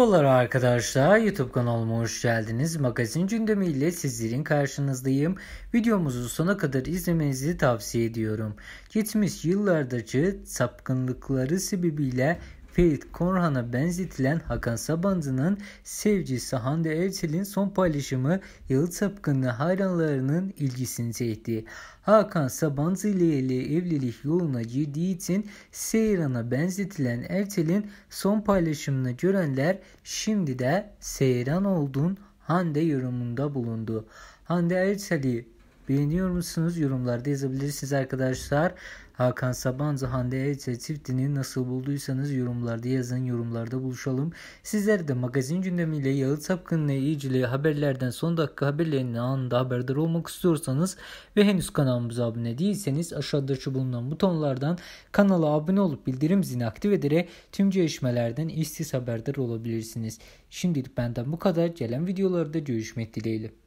Merhabalar arkadaşlar YouTube kanalıma hoş geldiniz. Magazin gündemi ile sizlerin karşınızdayım. Videomuzu sona kadar izlemenizi tavsiye ediyorum. Geçmiş yıllardaki sapkınlıkları sebebiyle Ferit Korhan'a benzetilen Hakan Sabancı'nın sevgisi Hande Erçel'in son paylaşımı Yalı Sapkın'ın hayranlarının ilgisini çekti. Hakan Sabancı ile evlilik yoluna girdiği için Seyran'a benzetilen Erçel'in son paylaşımını görenler şimdi de Seyran oldun Hande yorumunda bulundu. Hande Erçel'i Beğeniyor musunuz? Yorumlarda yazabilirsiniz arkadaşlar. Hakan Sabancı, Hande Ece çiftini nasıl bulduysanız yorumlarda yazın. Yorumlarda buluşalım. Sizler de magazin gündemiyle Yağıt Sapkın'la ilgili haberlerden son dakika haberlerinin anında haberdar olmak istiyorsanız ve henüz kanalımıza abone değilseniz aşağıdaki bulunan butonlardan kanala abone olup bildirim zilini aktif ederek tüm gelişmelerden işsiz haberdar olabilirsiniz. Şimdilik benden bu kadar. Gelen videolarda görüşmek dileğiyle.